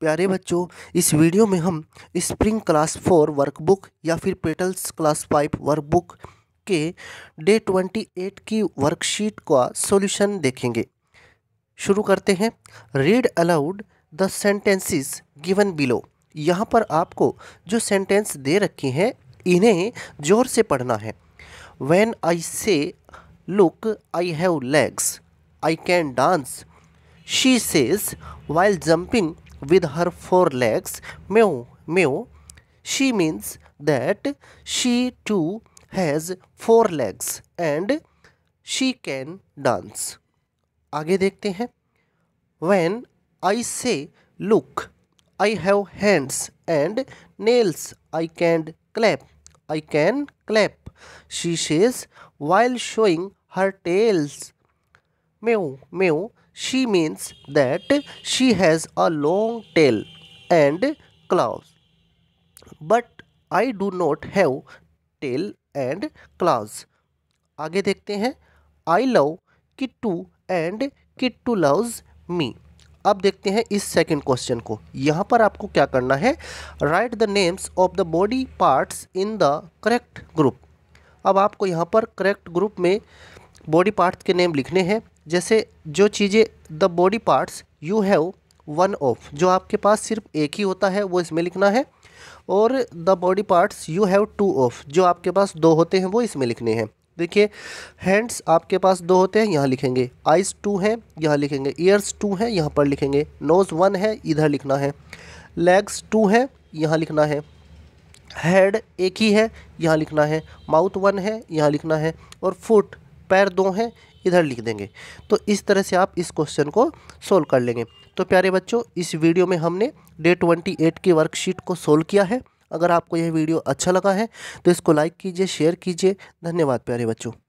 प्यारे बच्चों इस वीडियो में हम स्प्रिंग क्लास फोर वर्कबुक या फिर पेटल्स क्लास फाइव वर्कबुक के डे ट्वेंटी एट की वर्कशीट का सॉल्यूशन देखेंगे शुरू करते हैं read aloud the sentences given below यहाँ पर आपको जो सेंटेंस दे रखी हैं इन्हें ज़ोर से पढ़ना है when I say look I have legs I can dance she says while jumping with her four legs meow meow she means that she too has four legs and she can dance आगे देखते हैं when I say look I have hands and nails I can clap I can clap she says while showing her tails meow meow she means that she has a long tail and claws. But I do not have tail and claws. आगे देखते हैं I love Kittu and Kittu loves me अब देखते हैं इस second question को यहाँ पर आपको क्या करना है write the names of the body parts in the correct group अब आपको यहाँ पर करेक्ट ग्रुप में बॉडी पार्ट्स के नेम लिखने हैं जैसे जो चीज़ें the body parts you have one of जो आपके पास सिर्फ एक ही होता है वो इसमें लिखना है और the body parts you have two of जो आपके पास दो होते हैं वो इसमें लिखने हैं देखिए हैंड्स आपके पास दो होते हैं यहाँ लिखेंगे आइज़ टू हैं यहाँ लिखेंगे ईयर्स टू हैं यहाँ पर लिखेंगे नोज़ वन है इधर लिखना है लेग्स टू हैं यहाँ लिखना है हेड एक ही है यहाँ लिखना है माउथ वन है यहाँ लिखना है और फुट पैर दो हैं इधर लिख देंगे तो इस तरह से आप इस क्वेश्चन को सोल्व कर लेंगे तो प्यारे बच्चों इस वीडियो में हमने डे ट्वेंटी एट की वर्कशीट को सोल्व किया है अगर आपको यह वीडियो अच्छा लगा है तो इसको लाइक कीजिए शेयर कीजिए धन्यवाद प्यारे बच्चों